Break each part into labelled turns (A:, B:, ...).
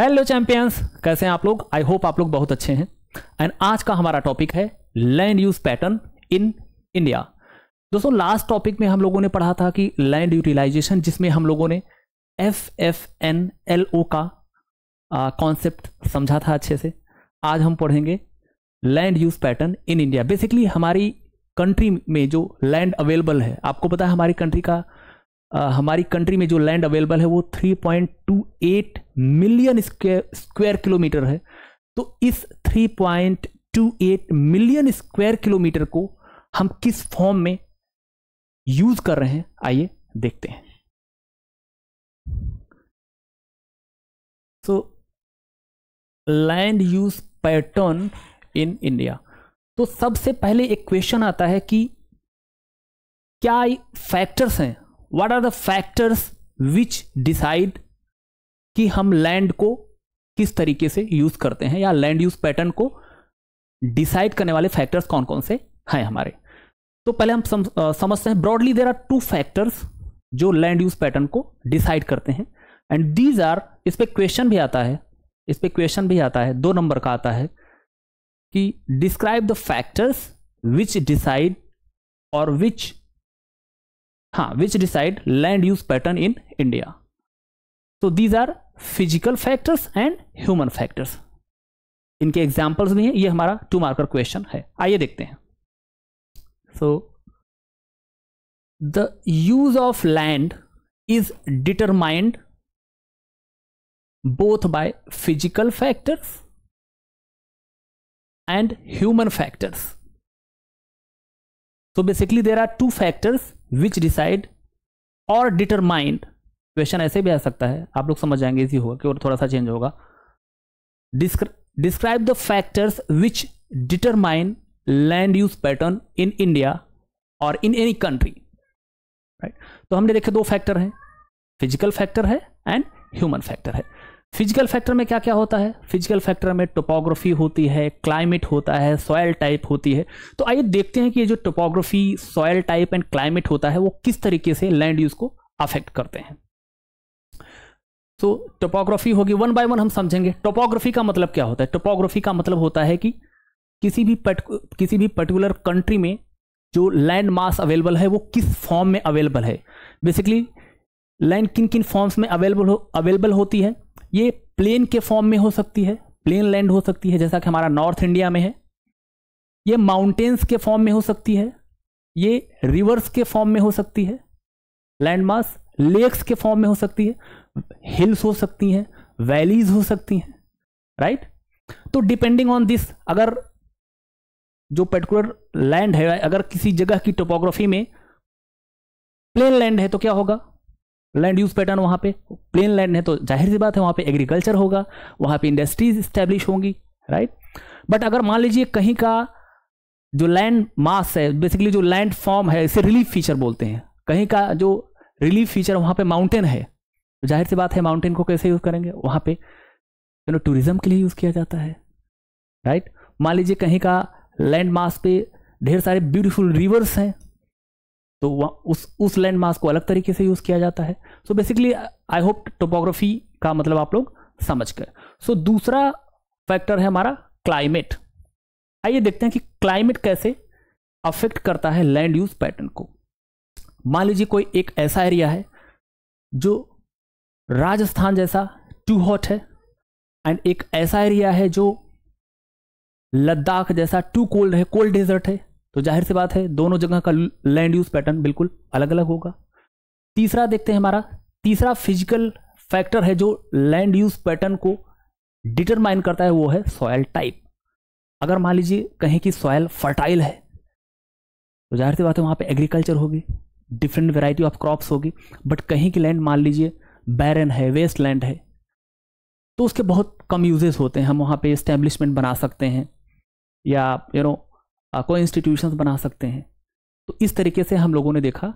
A: Hello champions कैसे हैं आप लोग आई होप आप लोग बहुत अच्छे हैं एंड आज का हमारा टॉपिक है land use pattern in India दोस्तों लास्ट टॉपिक में हम लोगों ने पढ़ा था कि लैंड यूटिलाइजेशन जिसमें हम लोगों ने F F N L O का कॉन्सेप्ट समझा था अच्छे से आज हम पढ़ेंगे land use pattern in India basically हमारी कंट्री में जो लैंड अवेलेबल है आपको पता है हमारी कंट्री का आ, हमारी कंट्री में जो लैंड अवेलेबल है वो थ्री मिलियन स्क्वायर किलोमीटर है तो इस 3.28 मिलियन स्क्वायर किलोमीटर को हम किस फॉर्म में यूज कर रहे हैं आइए देखते हैं so land use pattern in India तो सबसे पहले एक क्वेश्चन आता है कि क्या फैक्टर्स हैं what are the factors which decide कि हम लैंड को किस तरीके से यूज करते हैं या लैंड यूज पैटर्न को डिसाइड करने वाले फैक्टर्स कौन कौन से हैं हमारे तो पहले हम सम, आ, समझते हैं broadly there are two factors जो लैंड यूज पैटर्न को डिसाइड करते हैं एंड दीज आर इस पर क्वेश्चन भी आता है इस पर क्वेश्चन भी आता है दो नंबर का आता है कि describe the factors which decide और विच हाँ which decide land use pattern in India तो these are physical factors and human factors इनके एग्जाम्पल्स भी हैं ये हमारा टू मार्कर क्वेश्चन है आइए देखते हैं so the use of land is determined both by physical factors and human factors so basically there are two factors which decide और डिटरमाइंड क्वेश्चन ऐसे भी आ सकता है आप लोग समझ जाएंगे इजी होगा कि और थोड़ा सा चेंज होगा describe the factors which determine land use pattern in India और इन एनी कंट्री राइट तो हमने देखे दो फैक्टर हैं फिजिकल फैक्टर है एंड ह्यूमन फैक्टर है फिजिकल फैक्टर में क्या क्या होता है फिजिकल फैक्टर में टोपोग्राफी होती है क्लाइमेट होता है सॉयल टाइप होती है तो आइए देखते हैं कि ये जो topography soil type and climate होता है वो किस तरीके से लैंड यूज को अफेक्ट करते हैं सो तो टोपोग्राफी होगी वन बाय वन हम समझेंगे टोपोग्राफी का मतलब क्या होता है टोपोग्राफी का मतलब होता है कि किसी भी पट किसी भी पर्टिकुलर कंट्री में जो लैंड मास अवेलेबल है वो किस फॉर्म में अवेलेबल है बेसिकली लैंड किन किन फॉर्म्स में अवेलेबल हो अवेलेबल होती है ये प्लेन के फॉर्म में हो सकती है प्लेन लैंड हो सकती है जैसा कि हमारा नॉर्थ इंडिया में है ये माउंटेन्स के फॉर्म में हो सकती है ये रिवर्स के फॉर्म में हो सकती है लैंड मास लेक्स के फॉर्म में हो सकती है हिल्स हो सकती हैं वैलीज हो सकती हैं राइट तो डिपेंडिंग ऑन दिस अगर जो पर्टिकुलर लैंड है अगर किसी जगह की टोपोग्राफी में प्लेन लैंड है तो क्या होगा लैंड यूज पैटर्न वहां पे प्लेन लैंड है तो जाहिर सी बात है वहां पे एग्रीकल्चर होगा वहां पे इंडस्ट्रीज इस्टेब्लिश होंगी राइट बट अगर मान लीजिए कहीं का जो लैंड मास है बेसिकली जो लैंड फॉर्म है इसे रिलीफ फीचर बोलते हैं कहीं का जो रिलीफ फीचर वहां पे माउंटेन है तो जाहिर सी बात है माउंटेन को कैसे यूज़ करेंगे वहां पे यू नो टूरिज़्म के लिए यूज़ किया जाता है राइट मान लीजिए कहीं का लैंड मास पे ढेर सारे ब्यूटीफुल रिवर्स हैं तो उस उस लैंड मास को अलग तरीके से यूज़ किया जाता है so basically I hope topography का मतलब आप लोग समझ गए सो so, दूसरा फैक्टर है हमारा क्लाइमेट आइए देखते हैं कि क्लाइमेट कैसे अफेक्ट करता है लैंड यूज पैटर्न को मान लीजिए कोई एक ऐसा एरिया है जो राजस्थान जैसा टू हॉट है एंड एक ऐसा एरिया है जो लद्दाख जैसा टू कोल्ड है कोल्ड डेजर्ट है तो जाहिर सी बात है दोनों जगह का लैंड यूज पैटर्न बिल्कुल अलग अलग होगा तीसरा देखते हैं हमारा तीसरा फिजिकल फैक्टर है जो लैंड यूज पैटर्न को डिटरमाइन करता है वो है सॉयल टाइप अगर मान लीजिए कहें कि सॉयल फर्टाइल है तो जाहिर सी बात है वहाँ पे एग्रीकल्चर होगी डिफरेंट वेराइटी ऑफ क्रॉप्स होगी बट कहीं की लैंड मान लीजिए बैरन है वेस्टलैंड है तो उसके बहुत कम यूजेस होते हैं हम वहाँ पे इस्टेब्लिशमेंट बना सकते हैं या यू नो कोई इंस्टीट्यूशंस बना सकते हैं तो इस तरीके से हम लोगों ने देखा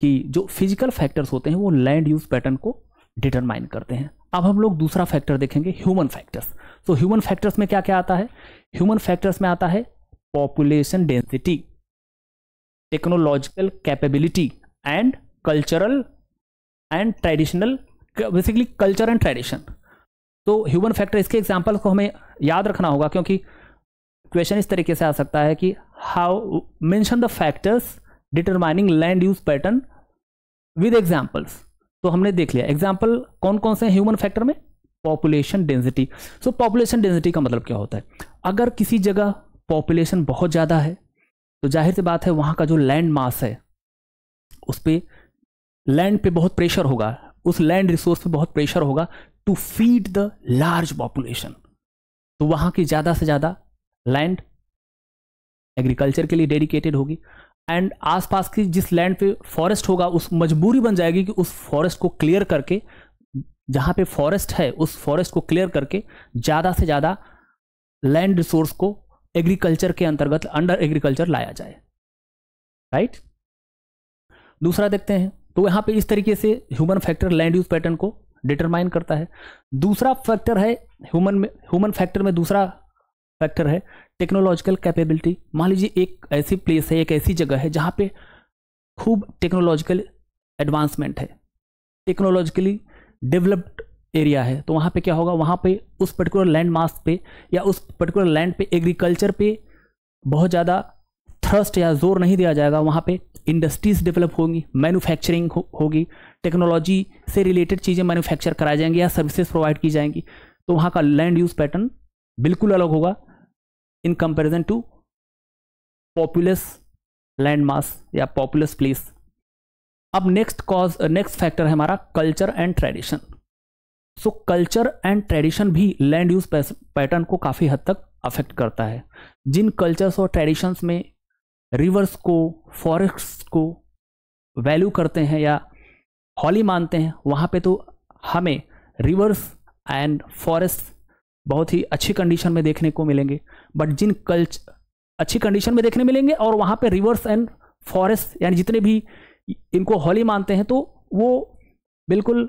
A: कि जो फिजिकल फैक्टर्स होते हैं वो लैंड यूज पैटर्न को डिटरमाइन करते हैं अब हम लोग दूसरा फैक्टर देखेंगे ह्यूमन फैक्टर्स तो ह्यूमन फैक्टर्स में क्या क्या आता है ह्यूमन फैक्टर्स में आता है population density technological capability and cultural and traditional basically culture and tradition तो ह्यूमन फैक्टर इसके एग्जाम्पल को हमें याद रखना होगा क्योंकि क्वेश्चन इस तरीके से आ सकता है कि how mention the factors determining land use pattern with examples तो हमने देख लिया एग्जाम्पल कौन कौन से ह्यूमन फैक्टर में population density so population density का मतलब क्या होता है अगर किसी जगह पॉपुलेशन बहुत ज़्यादा है तो जाहिर सी बात है वहाँ का जो लैंड मास है उस पर लैंड पे बहुत प्रेशर होगा उस लैंड रिसोर्स पे बहुत प्रेशर होगा to feed the large population तो वहां की ज़्यादा से ज़्यादा लैंड एग्रीकल्चर के लिए डेडिकेटेड होगी एंड आसपास की जिस लैंड पे फॉरेस्ट होगा उस मजबूरी बन जाएगी कि उस फॉरेस्ट को क्लियर करके जहां पे फॉरेस्ट है उस फॉरेस्ट को क्लियर करके ज़्यादा से ज़्यादा लैंड रिसोर्स को एग्रीकल्चर के अंतर्गत अंडर एग्रीकल्चर लाया जाए राइट दूसरा देखते हैं तो यहाँ पे इस तरीके से human factor land use pattern को डिटरमाइन करता है दूसरा फैक्टर है ह्यूमन में ह्यूमन फैक्टर में दूसरा फैक्टर है टेक्नोलॉजिकल कैपेबिलिटी मान लीजिए एक ऐसी प्लेस है एक ऐसी जगह है जहाँ पे खूब टेक्नोलॉजिकल एडवांसमेंट है टेक्नोलॉजिकली डेवलप्ड एरिया है तो वहाँ पे क्या होगा वहाँ पे उस पर्टिकुलर लैंड मास पे या उस पर्टिकुलर लैंड पे एग्रीकल्चर पे बहुत ज़्यादा थ्रस्ट या जोर नहीं दिया जाएगा वहाँ पे इंडस्ट्रीज डेवलप होंगी मैन्युफैक्चरिंग हो, होगी टेक्नोलॉजी से रिलेटेड चीज़ें मैन्युफैक्चर कराई जाएंगी या सर्विसेज प्रोवाइड की जाएंगी तो वहाँ का लैंड यूज पैटर्न बिल्कुल अलग होगा in comparison to populous land mass या पॉपुलस प्लेस अब नेक्स्ट कॉज नेक्स्ट फैक्टर है हमारा culture and tradition so culture and tradition भी लैंड यूज पैटर्न को काफ़ी हद तक अफेक्ट करता है जिन कल्चर्स और ट्रेडिशंस में रिवर्स को फॉरेक्स को वैल्यू करते हैं या हॉली मानते हैं वहाँ पे तो हमें रिवर्स एंड फॉरेस्ट बहुत ही अच्छी कंडीशन में देखने को मिलेंगे बट जिन कल्च अच्छी कंडीशन में देखने मिलेंगे और वहाँ पे रिवर्स एंड फॉरेस्ट यानी जितने भी इनको हॉली मानते हैं तो वो बिल्कुल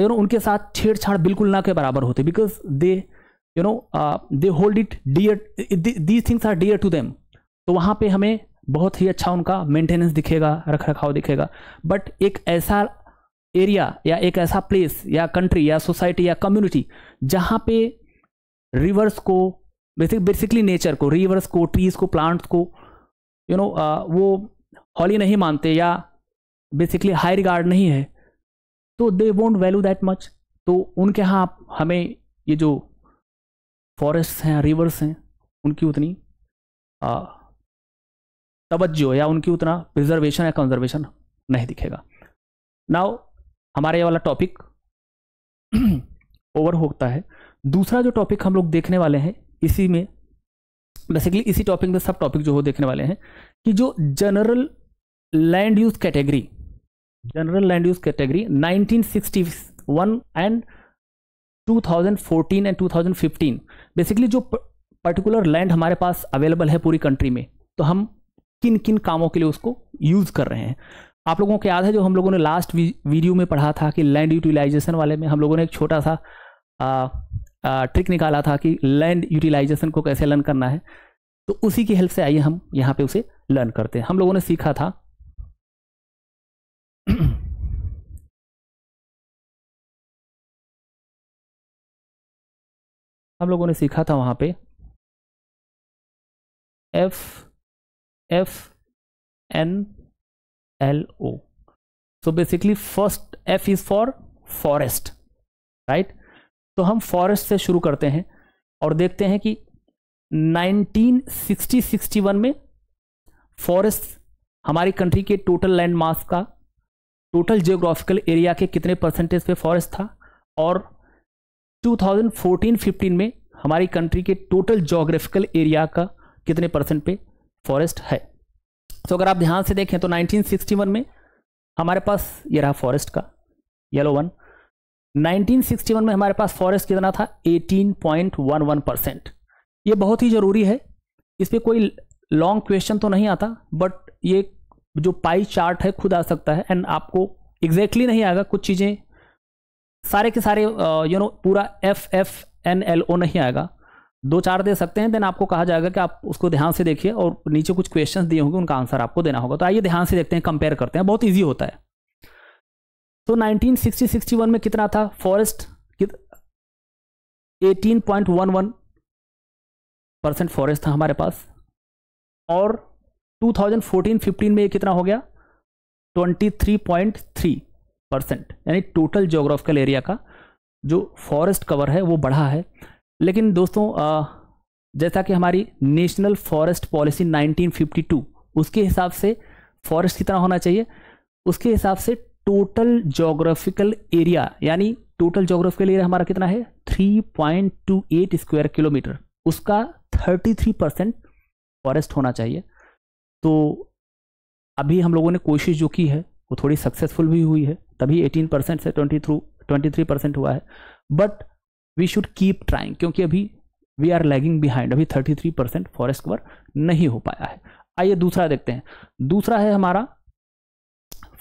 A: यू नो उनके साथ छेड़छाड़ बिल्कुल ना के बराबर होते because they you know they hold it dear these things are dear to them तो वहाँ पे हमें बहुत ही अच्छा उनका मेंटेनेंस दिखेगा रख रखाव दिखेगा बट एक ऐसा एरिया या एक ऐसा प्लेस या कंट्री या सोसाइटी या कम्युनिटी जहाँ पे रिवर्स को बेसिक बेसिकली नेचर को रिवर्स को ट्रीज को प्लांट्स को you you know know, uh, वो हॉली नहीं मानते या बेसिकली हाई रिगार्ड नहीं है तो they won't value that much तो उनके यहाँ हमें ये जो फॉरेस्ट हैं रिवर्स हैं उनकी उतनी आ, uh, तवज्जो या उनकी उतना प्रिजर्वेशन या कंजर्वेशन नहीं दिखेगा नाउ हमारे ये वाला टॉपिक ओवर होता है दूसरा जो टॉपिक हम लोग देखने वाले हैं इसी में बेसिकली इसी टॉपिक में सब टॉपिक जो हो देखने वाले हैं कि जो general land use category general land use category 1961 and 2014 and 2015 basically जो पर्टिकुलर लैंड हमारे पास अवेलेबल है पूरी कंट्री में तो हम किन किन कामों के लिए उसको यूज़ कर रहे हैं आप लोगों को याद है जो हम लोगों ने लास्ट वीडियो में पढ़ा था कि लैंड यूटिलाइजेशन वाले में हम लोगों ने एक छोटा सा आ, आ, ट्रिक निकाला था कि लैंड यूटिलाइजेशन को कैसे लर्न करना है तो उसी की हेल्प से आइए हम यहाँ पे उसे लर्न करते हैं हम लोगों ने सीखा था हम लोगों ने सीखा था वहां पे F F N L O so basically first F is for forest right तो हम फॉरेस्ट से शुरू करते हैं और देखते हैं कि 1960-61 में फॉरेस्ट हमारी कंट्री के टोटल लैंड मास का टोटल जियोग्राफिकल एरिया के कितने परसेंटेज पे फॉरेस्ट था और 2014-15 में हमारी कंट्री के टोटल जोग्राफिकल एरिया का कितने परसेंट पे फॉरेस्ट है तो so, अगर आप ध्यान से देखें तो 1961 में हमारे पास ये रहा फॉरेस्ट का येलो वन 1961 में हमारे पास फॉरेस्ट कितना था 18.11 परसेंट ये बहुत ही ज़रूरी है इस पर कोई लॉन्ग क्वेश्चन तो नहीं आता बट ये जो पाई चार्ट है खुद आ सकता है एंड आपको एग्जैक्टली exactly नहीं आएगा कुछ चीज़ें सारे के सारे यू uh, नो पूरा F F N L O नहीं आएगा दो चार दे सकते हैं देन आपको कहा जाएगा कि आप उसको ध्यान से देखिए और नीचे कुछ क्वेश्चन दिए होंगे उनका आंसर आपको देना होगा तो आइए ध्यान से देखते हैं कंपेयर करते हैं बहुत ईजी होता है तो नाइनटीन सिक्सटी में कितना था forest eighteen point one one percent forest था हमारे पास और 2014-15 में ये कितना हो गया 23.3 परसेंट यानी टोटल जोग्राफिकल एरिया का जो फॉरेस्ट कवर है वो बढ़ा है लेकिन दोस्तों जैसा कि हमारी नेशनल फॉरेस्ट पॉलिसी 1952 उसके हिसाब से फॉरेस्ट कितना होना चाहिए उसके हिसाब से टोटल जोग्राफिकल एरिया यानी टोटल जोग्राफिकल एरिया हमारा कितना है 3.28 स्क्वायर किलोमीटर उसका 33 परसेंट फॉरेस्ट होना चाहिए तो अभी हम लोगों ने कोशिश जो की है वो थोड़ी सक्सेसफुल भी हुई है तभी 18 परसेंट से 23 23 परसेंट हुआ है but we should keep trying क्योंकि अभी वी आर लैगिंग बिहाइंड अभी 33 परसेंट फॉरेस्ट कवर नहीं हो पाया है आइए दूसरा देखते हैं दूसरा है हमारा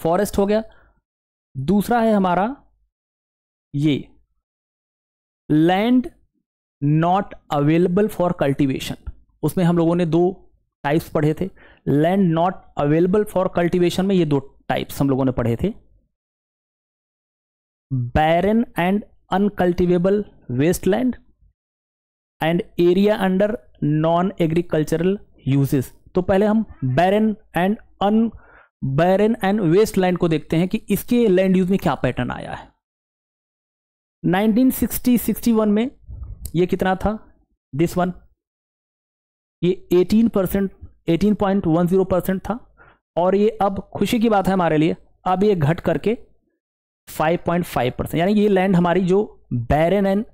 A: फॉरेस्ट हो गया दूसरा है हमारा ये land not available for cultivation उसमें हम लोगों ने दो टाइप्स पढ़े थे land not available for cultivation में ये दो टाइप्स हम लोगों ने पढ़े थे barren and waste land and area under non agricultural uses तो पहले हम barren and un barren and waste land को देखते हैं कि इसके लैंड यूज में क्या पैटर्न आया है 1960-61 में ये कितना था दिस वन ये 18 परसेंट एटीन परसेंट था और ये अब खुशी की बात है हमारे लिए अब ये घट करके 5.5 परसेंट यानी ये लैंड हमारी जो बैरन एंड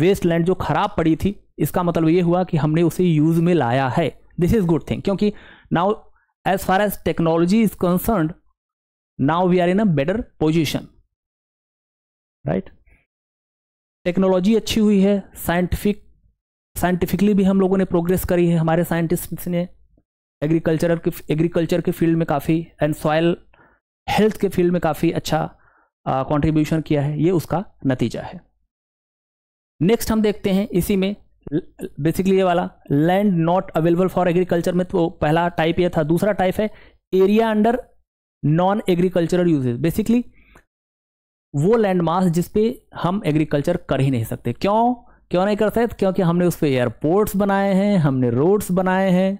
A: वेस्ट लैंड जो खराब पड़ी थी इसका मतलब ये हुआ कि हमने उसे यूज में लाया है दिस इज गुड थिंग क्योंकि now as far as technology is concern now we are in a better position right technology अच्छी हुई है साइंटिफिक साइंटिफिकली भी हम लोगों ने प्रोग्रेस करी है हमारे साइंटिस्ट्स ने एग्रीकल्चर के एग्रीकल्चर के फील्ड में काफ़ी एंड सॉयल हेल्थ के फील्ड में काफ़ी अच्छा कंट्रीब्यूशन किया है ये उसका नतीजा है नेक्स्ट हम देखते हैं इसी में बेसिकली ये वाला land not available for agriculture में तो पहला टाइप ये था दूसरा टाइप है area under non agricultural uses basically वो लैंड मास जिसपे हम एग्रीकल्चर कर ही नहीं सकते क्यों क्यों नहीं कर सकते क्योंकि हमने उस पर एयरपोर्ट्स बनाए हैं हमने रोड्स बनाए हैं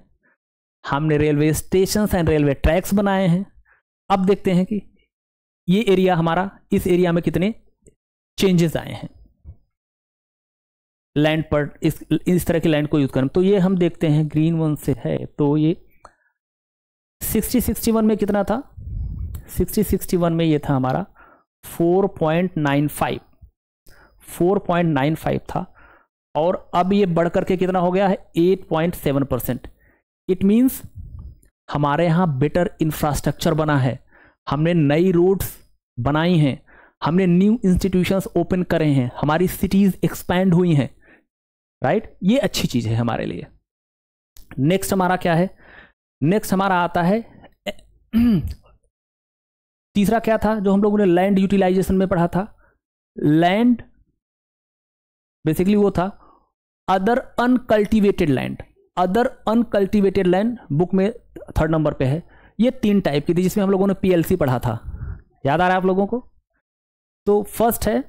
A: हमने railway station and railway tracks बनाए हैं अब देखते हैं कि ये एरिया हमारा इस एरिया में कितने चेंजेस आए हैं लैंड पर इस इस तरह के लैंड को यूज़ करें तो ये हम देखते हैं ग्रीन वन से है तो ये सिक्सटी सिक्सटी वन में कितना था सिक्सटी सिक्सटी वन में ये था हमारा four point nine five four point nine five था और अब ये बढ़ करके कितना हो गया है eight point seven percent it means हमारे यहाँ बेटर इंफ्रास्ट्रक्चर बना है हमने नई रोड्स बनाई हैं हमने न्यू इंस्टीट्यूशंस ओपन करे हैं हमारी सिटीज़ एक्सपैंड हुई हैं राइट ये अच्छी चीज़ है हमारे लिए नेक्स्ट हमारा क्या है नेक्स्ट हमारा आता है तीसरा क्या था जो हम लोगों ने लैंड यूटिलाइजेशन में पढ़ा था लैंड बेसिकली वो था other uncultivated land other uncultivated land book में थर्ड नंबर पे है ये तीन टाइप की थी जिसमें हम लोगों ने पीएलसी पढ़ा था याद आ रहा है आप लोगों को तो फर्स्ट है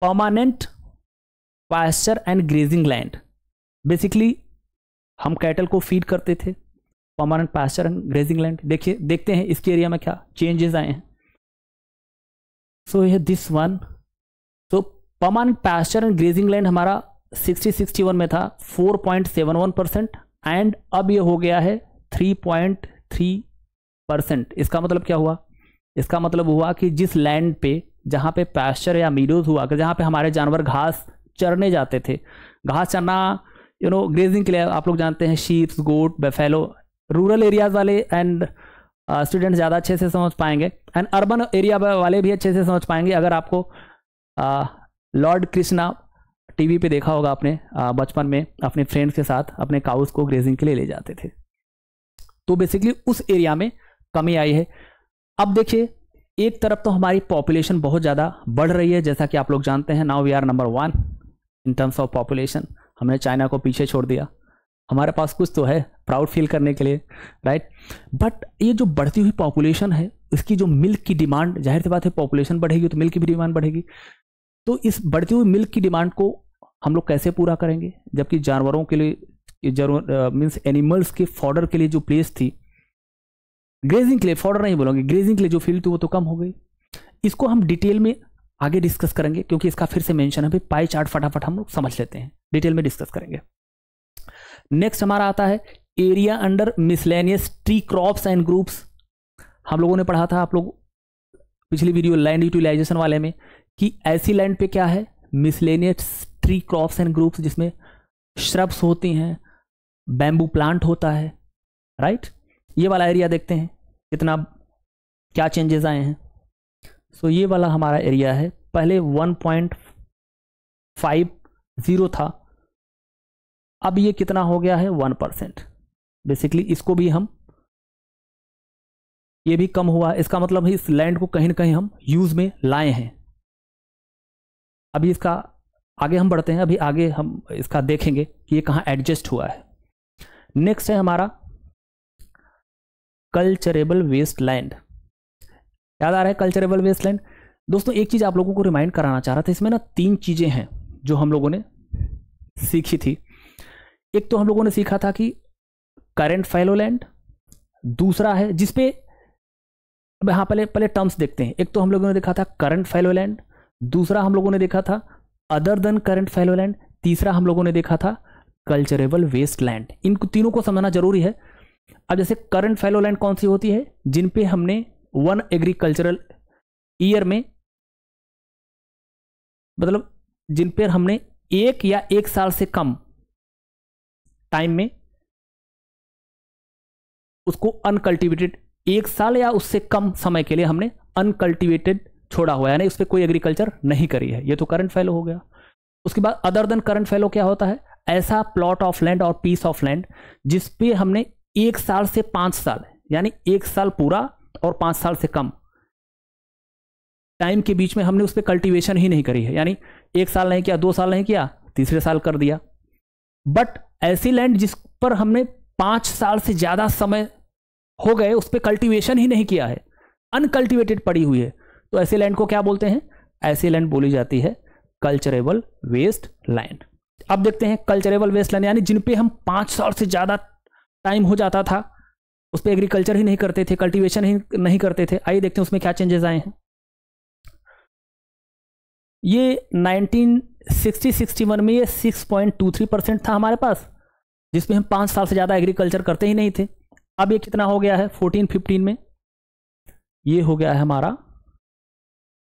A: permanent pasture and grazing land basically हम कैटल को फीड करते थे permanent pasture and grazing land देखिए देखते हैं इसके एरिया में क्या चेंजेस आए हैं सो ये this one so permanent pasture and grazing land हमारा 60 61 में था 4.71 परसेंट एंड अब ये हो गया है 3.3 परसेंट इसका मतलब क्या हुआ इसका मतलब हुआ कि जिस लैंड पे जहाँ पे पैश्चर या मीडोज हुआ कर जहाँ पे हमारे जानवर घास चरने जाते थे घास चरना यू नो ग्रेजिंग के लिए आप लोग जानते हैं sheeps goat buffalo rural areas वाले एंड स्टूडेंट uh, ज़्यादा अच्छे से समझ पाएंगे एंड अर्बन एरिया वाले भी अच्छे से समझ पाएंगे अगर आपको लॉर्ड uh, कृष्णा टीवी पे देखा होगा आपने बचपन में अपने फ्रेंड्स के साथ अपने काउस को ग्रेजिंग के लिए ले जाते थे तो बेसिकली उस एरिया में कमी आई है अब देखिए एक तरफ तो हमारी पॉपुलेशन बहुत ज़्यादा बढ़ रही है जैसा कि आप लोग जानते हैं now we are number one in terms of population हमने चाइना को पीछे छोड़ दिया हमारे पास कुछ तो है प्राउड फील करने के लिए राइट बट ये जो बढ़ती हुई पॉपुलेशन है इसकी जो मिल्क की डिमांड जाहिर सी बात है पॉपुलेशन बढ़ेगी तो मिल्क की भी डिमांड बढ़ेगी तो इस बढ़ती हुई मिल्क की डिमांड को हम लोग कैसे पूरा करेंगे जबकि जानवरों के लिए मीन्स एनिमल्स के फॉर्डर के लिए जो प्लेस थी ग्रेजिंग के लिए फॉर्डर नहीं बोलोगे ग्रेजिंग के लिए जो फील्ड थी वो तो कम हो गई इसको हम डिटेल में आगे डिस्कस करेंगे क्योंकि इसका फिर से मेंशन है पाई चार्ट फटाफट हम लोग समझ लेते हैं डिटेल में डिस्कस करेंगे नेक्स्ट हमारा आता है area under miscellaneous tree crops and groups हम लोगों ने पढ़ा था आप लोग पिछली वीडियो लैंड यूटिलाइजेशन वाले में कि ऐसी लैंड पे क्या है miscellaneous three crops and groups जिसमें श्रब्स होते हैं बैम्बू प्लांट होता है राइट ये वाला एरिया देखते हैं कितना क्या चेंजेस आए हैं सो so, ये वाला हमारा एरिया है पहले 1.50 था अब ये कितना हो गया है वन परसेंट बेसिकली इसको भी हम ये भी कम हुआ इसका मतलब है इस लैंड को कहीं ना कहीं हम यूज़ में लाए हैं अभी इसका आगे हम बढ़ते हैं अभी आगे हम इसका देखेंगे कि ये कहाँ एडजस्ट हुआ है नेक्स्ट है हमारा कल्चरेबल वेस्ट लैंड याद आ रहा है कल्चरेबल वेस्ट लैंड दोस्तों एक चीज़ आप लोगों को रिमाइंड कराना चाह रहा था इसमें ना तीन चीज़ें हैं जो हम लोगों ने सीखी थी एक तो हम लोगों ने सीखा था कि करेंट लैंड दूसरा है जिसपे हाँ पहले पहले टर्म्स देखते हैं एक तो हम लोगों ने देखा था करंट फेलोलैंड दूसरा हम लोगों ने देखा था अदर देन करंट फेलोलैंड तीसरा हम लोगों ने देखा था कल्चरेबल वेस्ट लैंड इन तीनों को समझना जरूरी है अब जैसे करंट फेलोलैंड कौन सी होती है जिन पे हमने वन एग्रीकल्चरल ईयर में मतलब जिन पे हमने एक या एक साल से कम टाइम में उसको अनकल्टिवेटेड एक साल या उससे कम समय के लिए हमने अनकल्टिवेटेड छोड़ा हुआ है यानी उस पर कोई एग्रीकल्चर नहीं करी है ये तो करंट फैलो हो गया उसके बाद अदर देन करंट फैलो क्या होता है ऐसा प्लॉट ऑफ लैंड और पीस ऑफ लैंड जिस पे हमने एक साल से पांच साल यानी एक साल पूरा और पांच साल से कम टाइम के बीच में हमने उस पर कल्टिवेशन ही नहीं करी है यानी एक साल नहीं किया दो साल नहीं किया तीसरे साल कर दिया बट ऐसी लैंड जिस पर हमने पांच साल से ज़्यादा समय हो गए उस पर कल्टिवेशन ही नहीं किया है अनकल्टिवेटेड पड़ी हुई है तो ऐसे लैंड को क्या बोलते हैं ऐसी लैंड बोली जाती है कल्चरेबल वेस्ट लैंड अब देखते हैं कल्चरेबल वेस्ट लैंड यानी जिन पे हम पांच साल से ज़्यादा टाइम हो जाता था उस पर एग्रीकल्चर ही नहीं करते थे कल्टीवेशन ही नहीं करते थे आइए देखते हैं उसमें क्या चेंजेस आए हैं ये 1960-61 में ये 6.23 परसेंट था हमारे पास जिसमें हम पांच साल से ज़्यादा एग्रीकल्चर करते ही नहीं थे अब ये कितना हो गया है 14-15 में ये हो गया है हमारा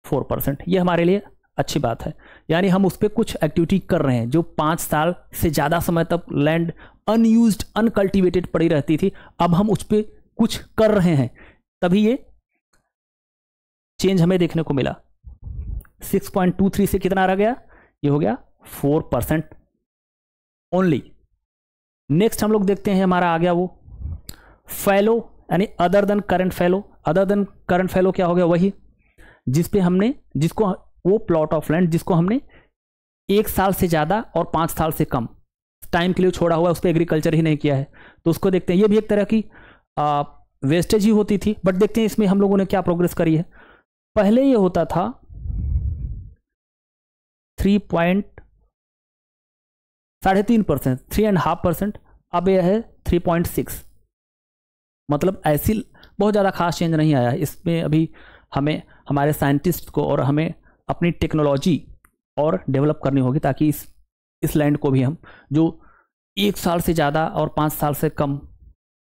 A: फोर परसेंट ये हमारे लिए अच्छी बात है यानी हम उस पर कुछ एक्टिविटी कर रहे हैं जो पाँच साल से ज़्यादा समय तक लैंड अनयूज अनकल्टिवेटेड पड़ी रहती थी अब हम उस पर कुछ कर रहे हैं तभी ये चेंज हमें देखने को मिला 6.23 से कितना रह गया ये हो गया 4 परसेंट ओनली नेक्स्ट हम लोग देखते हैं हमारा आ गया वो फैलो यानी other than current fallow other than current fallow क्या हो गया वही जिस पे हमने जिसको वो प्लॉट ऑफ लैंड जिसको हमने एक साल से ज़्यादा और पाँच साल से कम टाइम के लिए छोड़ा हुआ है उस पर एग्रीकल्चर ही नहीं किया है तो उसको देखते हैं ये भी एक तरह की आ, वेस्टेज ही होती थी बट देखते हैं इसमें हम लोगों ने क्या प्रोग्रेस करी है पहले ये होता था थ्री पॉइंट साढ़े तीन percent three and half percent अब यह है थ्री पॉइंट सिक्स मतलब ऐसी बहुत ज़्यादा खास चेंज नहीं आया इसमें अभी हमें हमारे साइंटिस्ट को और हमें अपनी टेक्नोलॉजी और डेवलप करनी होगी ताकि इस इस लैंड को भी हम जो एक साल से ज़्यादा और पाँच साल से कम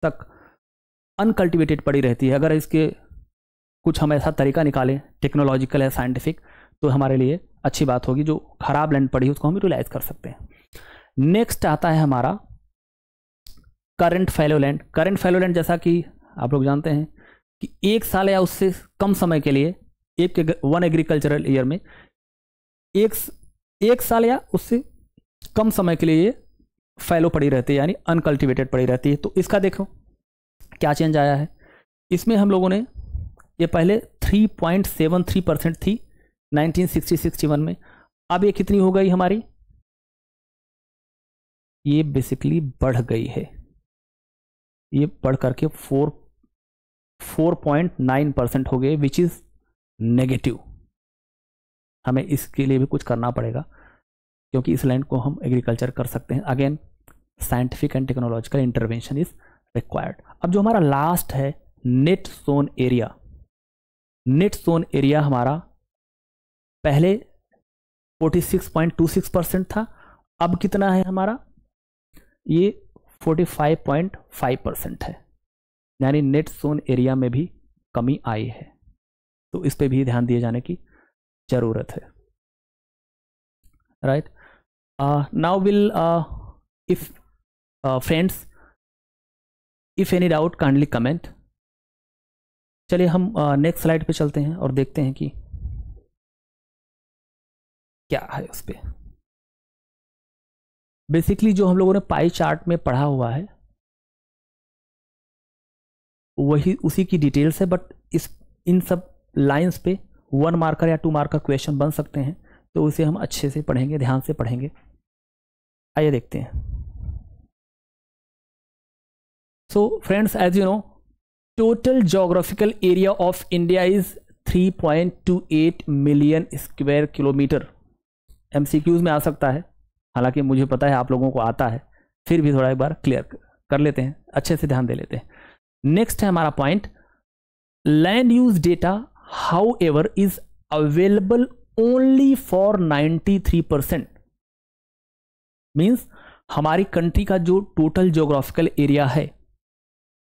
A: तक अनकल्टिवेटेड पड़ी रहती है अगर इसके कुछ हम ऐसा तरीका निकालें टेक्नोलॉजिकल या साइंटिफिक तो हमारे लिए अच्छी बात होगी जो खराब लैंड पड़ी है उसको हम यूटिलाइज कर सकते हैं नेक्स्ट आता है हमारा करंट फैलोलैंड करंट फैलोलैंड जैसा कि आप लोग जानते हैं कि एक साल या उससे कम समय के लिए एक वन एग्रीकल्चरल ईयर में एक एक साल या उससे कम समय के लिए फैलो पड़ी रहती है यानी अनकल्टिवेटेड पड़ी रहती है तो इसका देखो क्या चेंज आया है इसमें हम लोगों ने ये पहले 3.73 परसेंट थी 1960-61 में अब ये कितनी हो गई हमारी ये बेसिकली बढ़ गई है ये बढ़ करके फोर 4.9 परसेंट हो गए विच इज़ नेगेटिव हमें इसके लिए भी कुछ करना पड़ेगा क्योंकि इस लैंड को हम एग्रीकल्चर कर सकते हैं again scientific and technological intervention is required अब जो हमारा लास्ट है net sown area net sown area हमारा पहले 46.26 परसेंट था अब कितना है हमारा ये 45.5 परसेंट है यानी नेट सोन एरिया में भी कमी आई है तो इस पे भी ध्यान दिए जाने की ज़रूरत है right now will if friends if any doubt kindly comment चलिए हम नेक्स्ट uh, स्लाइड पे चलते हैं और देखते हैं कि क्या है उस पर बेसिकली जो हम लोगों ने पाई चार्ट में पढ़ा हुआ है वही उसी की डिटेल्स है बट इस इन सब लाइंस पे वन मार्कर या टू मार्कर क्वेश्चन बन सकते हैं तो उसे हम अच्छे से पढ़ेंगे ध्यान से पढ़ेंगे आइए देखते हैं so friends as you know total geographical area of India is 3.28 million square kilometre एम में आ सकता है हालांकि मुझे पता है आप लोगों को आता है फिर भी थोड़ा एक बार क्लियर कर लेते हैं अच्छे से ध्यान दे लेते हैं नेक्स्ट है हमारा point land use data however is available only for 93 percent means हमारी कंट्री का जो टोटल जोग्राफिकल एरिया है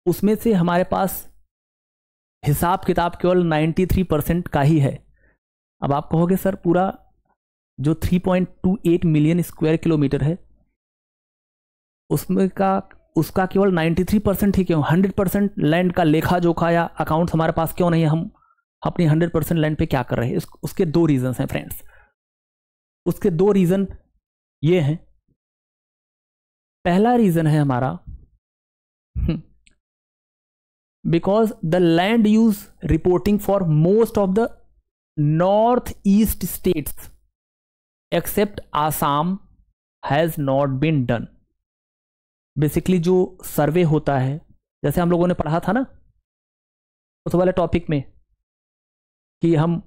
A: उसमें से हमारे पास हिसाब किताब केवल 93 परसेंट का ही है अब आप कहोगे सर पूरा जो 3.28 मिलियन स्क्वायर किलोमीटर है उसमें का उसका केवल 93 परसेंट ही क्यों 100 परसेंट लैंड का लेखा जोखा या अकाउंट्स हमारे पास क्यों नहीं है हम अपनी 100 परसेंट लैंड पे क्या कर रहे हैं उसके दो रीजंस हैं फ्रेंड्स उसके दो रीज़न ये हैं पहला रीज़न है हमारा because the land use reporting for most of the north east states except Assam has not been done basically जो सर्वे होता है जैसे हम लोगों ने पढ़ा था ना उस वाले टॉपिक में कि हम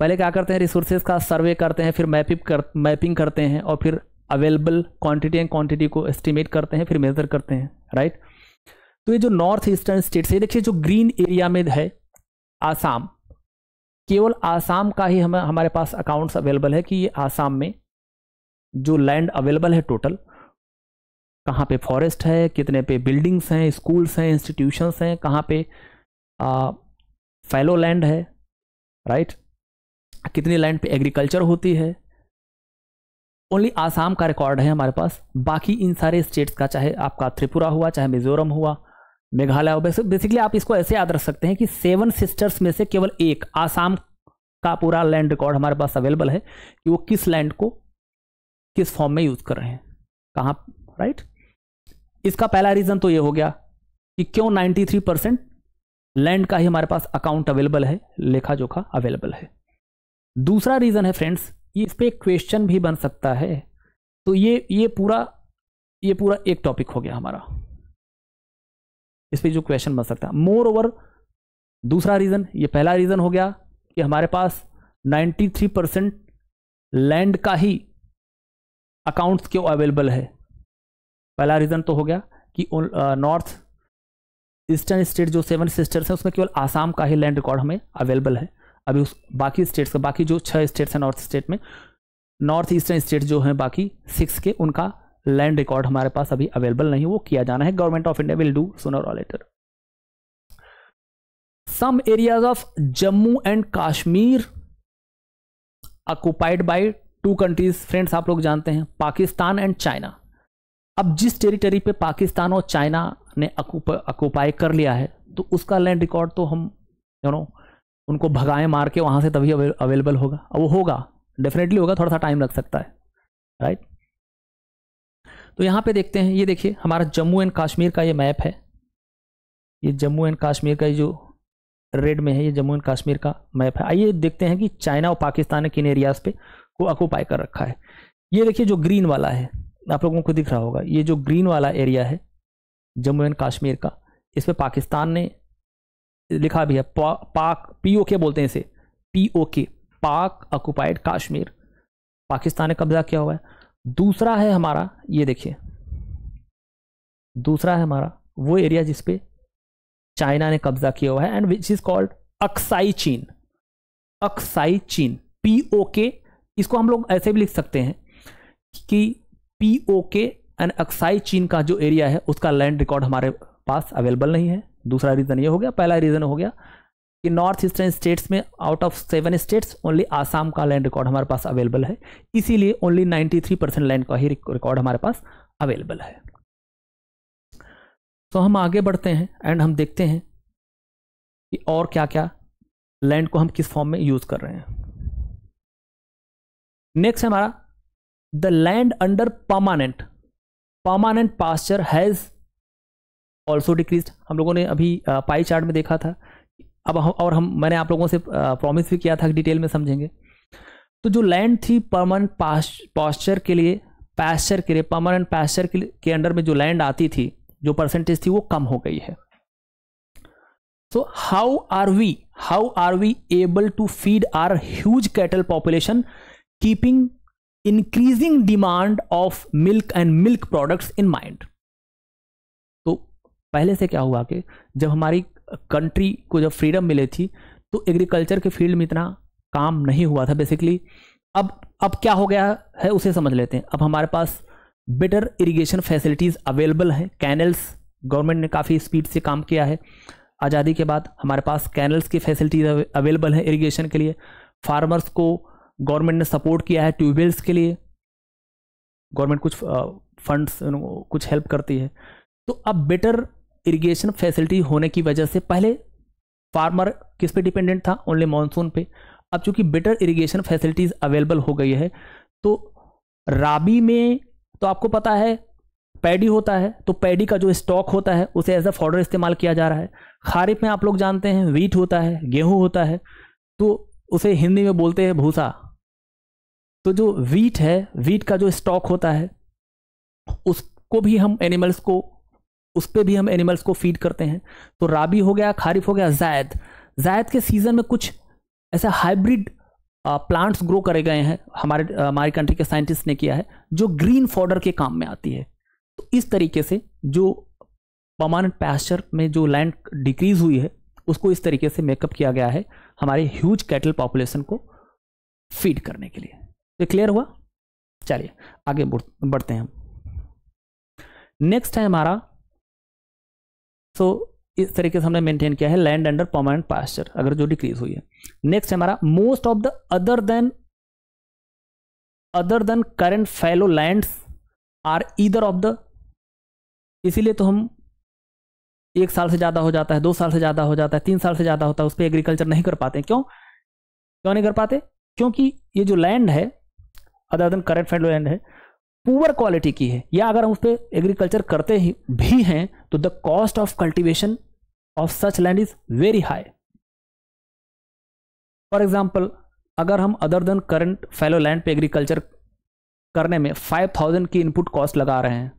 A: पहले क्या करते हैं रिसोर्सेज का सर्वे करते हैं फिर मैपिंग कर मैपिंग करते हैं और फिर अवेलेबल क्वांटिटी एंड क्वांटिटी को एस्टिमेट करते हैं फिर मेजर करते हैं राइट तो ये जो नॉर्थ ईस्टर्न स्टेट्स ये देखिए जो ग्रीन एरिया में है आसाम केवल आसाम का ही हम हमारे पास अकाउंट्स अवेलेबल है कि ये आसाम में जो लैंड अवेलेबल है टोटल कहाँ पे फॉरेस्ट है कितने पे बिल्डिंग्स हैं स्कूल्स हैं इंस्टीट्यूशंस हैं कहाँ पे फैलो लैंड है राइट कितनी लैंड पे एग्रीकल्चर होती है ओनली आसाम का रिकॉर्ड है हमारे पास बाकी इन सारे स्टेट्स का चाहे आपका त्रिपुरा हुआ चाहे मिजोरम हुआ मेघालय हुआ बेसिकली आप इसको ऐसे याद रख सकते हैं कि सेवन सिस्टर्स में से केवल एक आसाम का पूरा लैंड रिकॉर्ड हमारे पास अवेलेबल है कि वो किस लैंड को किस फॉर्म में यूज़ कर रहे हैं कहाँ राइट right? इसका पहला रीजन तो ये हो गया कि क्यों 93 परसेंट लैंड का ही हमारे पास अकाउंट अवेलेबल है लेखा जोखा अवेलेबल है दूसरा रीजन है फ्रेंड्स ये इस पर क्वेश्चन भी बन सकता है तो ये ये पूरा ये पूरा एक टॉपिक हो गया हमारा इस पर जो क्वेश्चन बन सकता है मोर ओवर दूसरा रीजन ये पहला रीजन हो गया कि हमारे पास 93 परसेंट लैंड का ही अकाउंट्स क्यों अवेलेबल है पहला रीज़न तो हो गया कि नॉर्थ ईस्टर्न स्टेट जो सेवन सिस्टर्स हैं उसमें केवल आसाम का ही लैंड रिकॉर्ड हमें अवेलेबल है अभी उस बाकी स्टेट्स का बाकी जो छह स्टेट्स हैं नॉर्थ स्टेट में नॉर्थ ईस्टर्न स्टेट जो हैं बाकी सिक्स के उनका लैंड रिकॉर्ड हमारे पास अभी अवेलेबल नहीं वो किया जाना है government of India will do sooner or later some areas of Jammu and Kashmir occupied by two countries friends आप लोग जानते हैं पाकिस्तान एंड चाइना अब जिस टेरिटरी पे पाकिस्तान और चाइना ने अकोपाई कर लिया है तो उसका लैंड रिकॉर्ड तो हम यू नो उनको भगाएं मार के वहाँ से तभी अवेलेबल होगा अब वो होगा डेफिनेटली होगा थोड़ा सा टाइम लग सकता है राइट तो यहाँ पे देखते हैं ये देखिए हमारा जम्मू एंड कश्मीर का ये मैप है ये जम्मू एंड कश्मीर का ये जो रेड में है ये जम्मू एंड कश्मीर का मैप है आइए देखते हैं कि चाइना और पाकिस्तान ने किन एरियाज पे को अकोपाई कर रखा है ये देखिए जो ग्रीन वाला है आप लोगों को दिख रहा होगा ये जो ग्रीन वाला एरिया है जम्मू एंड कश्मीर का इस पर पाकिस्तान ने लिखा भी है पा, पाक पी ओ के बोलते हैं इसे पी ओ के पाक ऑक्यूपाइड कश्मीर पाकिस्तान ने कब्जा किया हुआ है दूसरा है हमारा ये देखिए दूसरा है हमारा वो एरिया जिसपे चाइना ने कब्जा किया हुआ है and which is called Aksai Chin Aksai Chin P O K इसको हम लोग ऐसे भी लिख सकते हैं कि पीओके एंड अक्साई चीन का जो एरिया है उसका लैंड रिकॉर्ड हमारे पास अवेलेबल नहीं है दूसरा रीज़न ये हो गया पहला रीज़न हो गया कि नॉर्थ ईस्टर्न स्टेट्स में out of seven states only Assam का लैंड रिकॉर्ड हमारे पास अवेलेबल है इसीलिए ओनली 93 परसेंट लैंड का ही रिकॉर्ड हमारे पास अवेलेबल है तो हम आगे बढ़ते हैं एंड हम देखते हैं कि और क्या क्या लैंड को हम किस फॉर्म में यूज़ कर रहे हैं नेक्स्ट हमारा the land under permanent permanent pasture has also decrease हम लोगों ने अभी पाई चार्ट में देखा था अब हम और हम मैंने आप लोगों से प्रॉमिस भी किया था डिटेल में समझेंगे तो जो लैंड थी परमानेंट पास्चर के लिए पैस्चर के लिए परमानेंट पैस्चर के, के अंडर में जो लैंड आती थी जो परसेंटेज थी वो कम हो गई है so how are we how are we able to feed our huge cattle population keeping increasing demand of milk and milk products in mind तो पहले से क्या हुआ कि जब हमारी कंट्री को जब फ्रीडम मिली थी तो एग्रीकल्चर के फील्ड में इतना काम नहीं हुआ था बेसिकली अब अब क्या हो गया है उसे समझ लेते हैं अब हमारे पास बेटर इरिगेशन फैसिलिटीज़ अवेलेबल हैं कैनल्स गवर्नमेंट ने काफ़ी स्पीड से काम किया है आज़ादी के बाद हमारे पास कैनल्स की फैसिलिटीज़ अवेलेबल हैं इरिगेशन के लिए फार्मर्स को गवर्नमेंट ने सपोर्ट किया है ट्यूबवेल्स के लिए गवर्नमेंट कुछ फंड्स कुछ हेल्प करती है तो अब बेटर इरिगेशन फैसिलिटी होने की वजह से पहले फार्मर किस पे डिपेंडेंट था ओनली मानसून पे अब चूंकि बेटर इरिगेशन फैसिलिटीज़ अवेलेबल हो गई है तो राबी में तो आपको पता है पैडी होता है तो पैडी का जो स्टॉक होता है उसे एज अ फॉर्डर इस्तेमाल किया जा रहा है खारिफ में आप लोग जानते हैं वीट होता है गेहूँ होता है तो उसे हिंदी में बोलते हैं भूसा तो जो वीट है वीट का जो स्टॉक होता है उसको भी हम एनिमल्स को उस पर भी हम एनिमल्स को फीड करते हैं तो राबी हो गया खारिफ हो गया जायद जायद के सीज़न में कुछ ऐसा हाइब्रिड प्लांट्स ग्रो करे गए हैं हमारे हमारी कंट्री के साइंटिस्ट ने किया है जो ग्रीन फॉर्डर के काम में आती है तो इस तरीके से जो परमानेंट पैस्चर में जो लैंड डिक्रीज हुई है उसको इस तरीके से मेकअप किया गया है हमारे ह्यूज कैटल पॉपुलेशन को फीड करने के लिए तो क्लियर हुआ चलिए आगे बढ़ते हैं हम नेक्स्ट है हमारा सो so, इस तरीके से हमने मेंटेन किया है लैंड अंडर परमानेंट पास्चर अगर जो डिक्रीज हुई है नेक्स्ट है हमारा most of the other than other than current fallow land are either of the इसीलिए तो हम एक साल से ज़्यादा हो जाता है दो साल से ज़्यादा हो जाता है तीन साल से ज़्यादा होता है उस पर एग्रीकल्चर नहीं कर पाते क्यों क्यों नहीं कर पाते क्योंकि ये जो लैंड है अदर देन करेंट फैंड लैंड है पुअर क्वालिटी की है या अगर हम उस पर एग्रीकल्चर करते ही भी हैं तो the cost of cultivation of such land is very high for example अगर हम other than current fallow land पे एग्रीकल्चर करने में फाइव थाउजेंड की इनपुट कॉस्ट लगा रहे हैं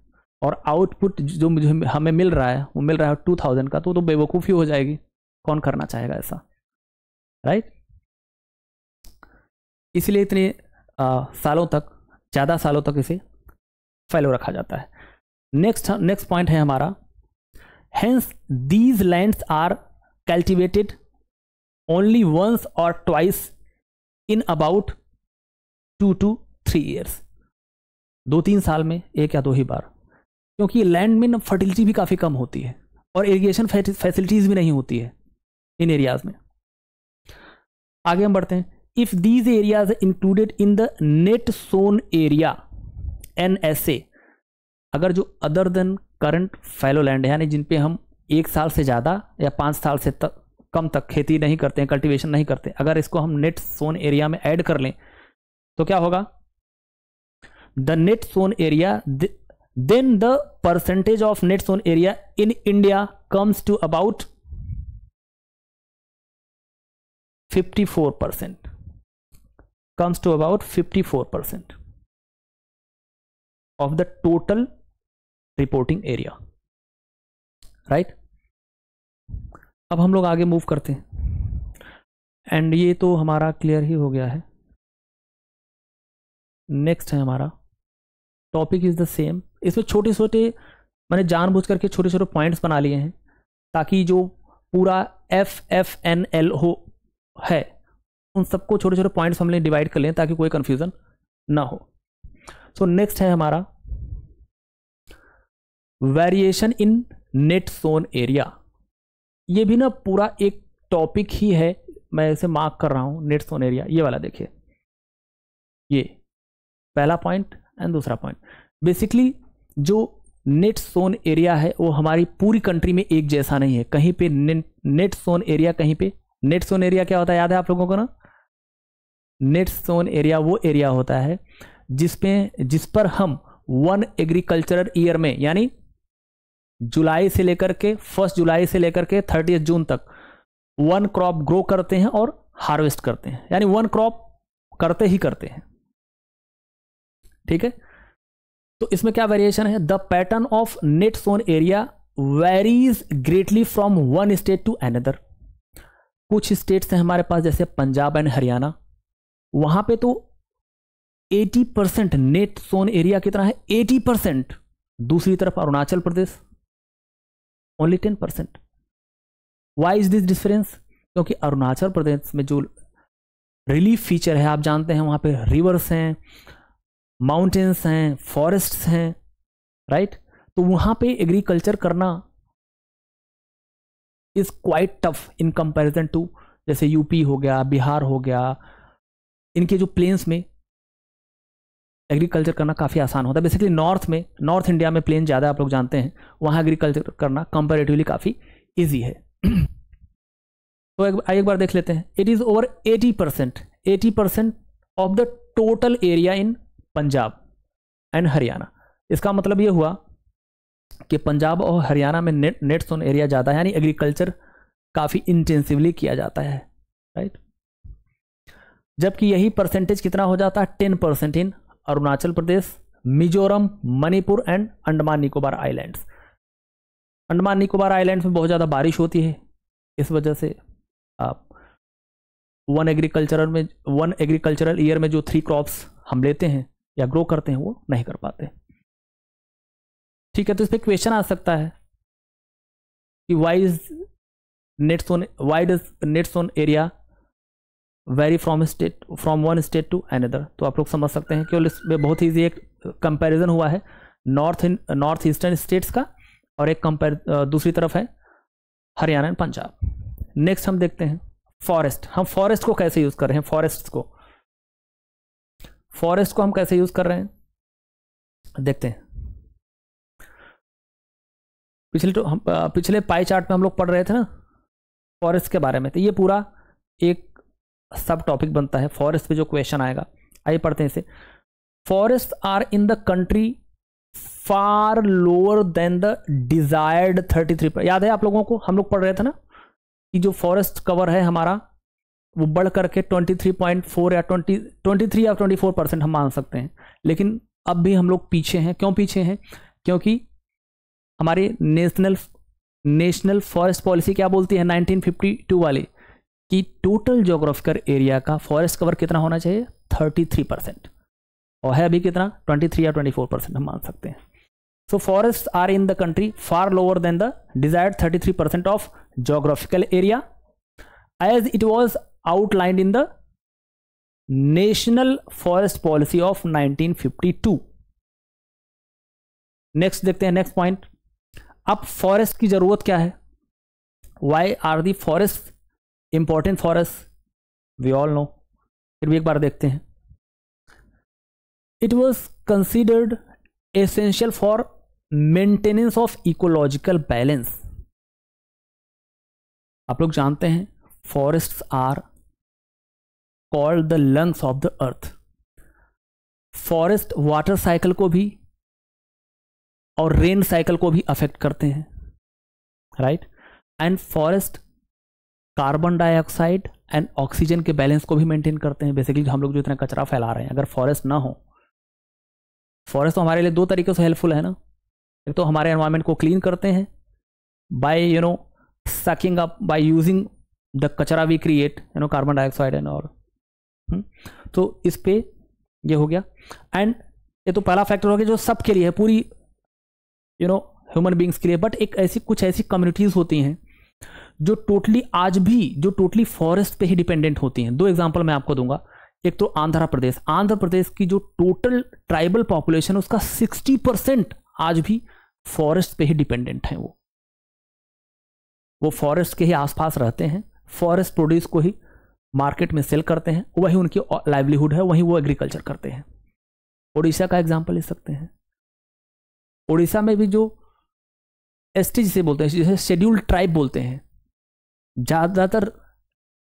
A: और आउटपुट जो मुझे हमें मिल रहा है वो मिल रहा है टू थाउजेंड का तो तो बेवकूफ़ी हो जाएगी कौन करना चाहेगा ऐसा राइट right? इसलिए इतनी आ, सालों तक ज़्यादा सालों तक इसे फैलो रखा जाता है नेक्स्ट नेक्स्ट पॉइंट है हमारा hence these lands are cultivated only once or twice in about two two three years दो तीन साल में एक या दो ही बार क्योंकि लैंड में फर्टिलिटी भी काफ़ी कम होती है और इरिगेशन फैसिलिटीज़ भी नहीं होती है इन एरियाज़ में आगे हम बढ़ते हैं if these areas are included in the net N area NSA अगर जो other than current fallow land है यानी जिन पे हम एक साल से ज़्यादा या पाँच साल से तक कम तक खेती नहीं करते हैं कल्टीवेशन नहीं करते अगर इसको हम नेट सोन एरिया में ऐड कर लें तो क्या होगा the net sown area then the percentage of net sown area in India comes to about 54 percent comes to about 54% of the total reporting area right अब हम लोग आगे मूव करते हैं एंड ये तो हमारा क्लियर ही हो गया है नेक्स्ट है हमारा टॉपिक इज़ द सेम इसमें छोटे छोटे मैंने जानबूझ करके छोटे छोटे पॉइंट्स बना लिए हैं ताकि जो पूरा एफ एफ एन एल हो है उन सबको छोटे छोटे पॉइंट्स हम हमने डिवाइड कर लें ताकि कोई कन्फ्यूज़न ना हो सो so, नेक्स्ट है हमारा variation in net sown area ये भी ना पूरा एक टॉपिक ही है मैं इसे मार्क कर रहा हूँ नेट सोन एरिया ये वाला देखिए ये पहला पॉइंट एंड दूसरा पॉइंट बेसिकली जो नेट सोन एरिया है वो हमारी पूरी कंट्री में एक जैसा नहीं है कहीं पे नेट सोन एरिया कहीं पे नेट सोन एरिया क्या होता है याद है आप लोगों को ना नेट सोन एरिया वो एरिया होता है जिसमें जिस पर हम वन एग्रीकल्चरल ईयर में यानी जुलाई से लेकर के फर्स्ट जुलाई से लेकर के थर्टी जून तक वन क्रॉप ग्रो करते हैं और हार्वेस्ट करते हैं यानी वन क्रॉप करते ही करते हैं ठीक है तो इसमें क्या वेरिएशन है the pattern of net sown area varies greatly from one state to another कुछ स्टेट्स हैं हमारे पास जैसे पंजाब एंड हरियाणा वहां पे तो 80 परसेंट नेट सोन एरिया कितना है 80 परसेंट दूसरी तरफ Arunachal Pradesh only 10 percent why is this difference क्योंकि अरुणाचल प्रदेश में जो रिलीफ फीचर है आप जानते हैं वहां पे रिवर्स हैं माउंटेन्स हैं फॉरेस्ट हैं राइट तो वहां पे एग्रीकल्चर करना is quite tough in comparison to जैसे यूपी हो गया बिहार हो गया इनके जो प्लेन्स में एग्रीकल्चर करना काफ़ी आसान होता है बेसिकली नॉर्थ में नॉर्थ इंडिया में प्लेन ज़्यादा आप लोग जानते हैं वहाँ एग्रीकल्चर करना कंपेरेटिवली काफ़ी ईजी है तो एक, एक बार देख लेते हैं it is over eighty percent eighty percent of the total area in Punjab and Haryana इसका मतलब ये हुआ कि पंजाब और हरियाणा में नेट नेट सोन एरिया ज़्यादा है यानी एग्रीकल्चर काफ़ी इंटेंसिवली किया जाता है राइट जबकि यही परसेंटेज कितना हो जाता है ten percent in Arunachal Pradesh Mizoram Manipur and Andaman Nicobar islands Andaman Nicobar islands में बहुत ज़्यादा बारिश होती है इस वजह से आप वन एग्रीकल्चरल में वन एग्रीकल्चरल ईयर में जो थ्री क्रॉप्स हम लेते हैं या ग्रो करते हैं वो नहीं कर पाते ठीक है तो इस पर क्वेश्चन आ सकता है कि why is net sown why does net sown area vary from state from one state to another तो आप लोग समझ सकते हैं कि इसमें बहुत ईजी एक कंपैरिजन हुआ है नॉर्थ नॉर्थ ईस्टर्न स्टेट्स का और एक कंपेर दूसरी तरफ है हरियाणा एंड पंजाब नेक्स्ट हम देखते हैं फॉरेस्ट हम फॉरेस्ट को कैसे यूज़ कर रहे हैं फॉरेस्ट को फॉरेस्ट को हम कैसे यूज़ कर रहे हैं देखते हैं पिछले तो हम पिछले पाई चार्ट में हम लोग पढ़ रहे थे ना फॉरेस्ट के बारे में तो ये पूरा एक सब टॉपिक बनता है फॉरेस्ट पे जो क्वेश्चन आएगा आइए पढ़ते हैं इसे forest are in the country far lower than the desired thirty three याद है आप लोगों को हम लोग पढ़ रहे थे ना कि जो फॉरेस्ट कवर है हमारा वो बढ़ करके 23.4 या 20 23 या 24 परसेंट हम मान सकते हैं लेकिन अब भी हम लोग पीछे हैं क्यों पीछे हैं क्योंकि हमारी नेशनल नेशनल फॉरेस्ट पॉलिसी क्या बोलती है 1952 वाली कि टोटल जोग्राफिकल एरिया का फॉरेस्ट कवर कितना होना चाहिए 33 परसेंट और है अभी कितना 23 या 24 परसेंट हम मान सकते हैं so forest are in the country far lower than the desired 33 percent of geographical area as it was outlined in the national forest policy of टू नेक्स्ट देखते हैं नेक्स्ट पॉइंट अब फॉरेस्ट की जरूरत क्या है why are the forest important for us we all know फिर भी एक बार देखते हैं it was considered essential for maintenance of ecological balance आप लोग जानते हैं forest are called the lungs of the earth forest water cycle को भी और रेन साइकिल को भी अफेक्ट करते हैं right and forest carbon dioxide and oxygen के बैलेंस को भी मेंटेन करते हैं बेसिकली हम लोग जो इतना कचरा फैला रहे हैं अगर फॉरेस्ट ना हो फॉरेस्ट तो हमारे लिए दो तरीके से हेल्पफुल है ना एक तो हमारे एनवायरमेंट को क्लीन करते हैं by you know sucking up by using the kachra we create you know carbon dioxide and और तो इस पर यह हो गया एंड ये तो पहला फैक्टर हो गया जो सबके लिए है पूरी यू नो ह्यूमन बींग्स के लिए बट एक ऐसी कुछ ऐसी कम्युनिटीज़ होती हैं जो टोटली आज भी जो टोटली फॉरेस्ट पे ही डिपेंडेंट होती हैं दो एग्जांपल मैं आपको दूंगा एक तो आंध्र प्रदेश आंध्र प्रदेश की जो टोटल ट्राइबल पॉपुलेशन है उसका सिक्सटी परसेंट आज भी फॉरेस्ट पे ही डिपेंडेंट है वो वो फॉरेस्ट के ही आसपास रहते हैं फॉरेस्ट प्रोड्यूस को ही मार्केट में सेल करते हैं वही उनकी लाइवलीहुड है वहीं वो एग्रीकल्चर करते हैं उड़ीसा का एग्जाम्पल ले सकते हैं उड़ीसा में भी जो एस जिसे बोलते हैं जैसे शेड्यूल्ड ट्राइब बोलते हैं ज़्यादातर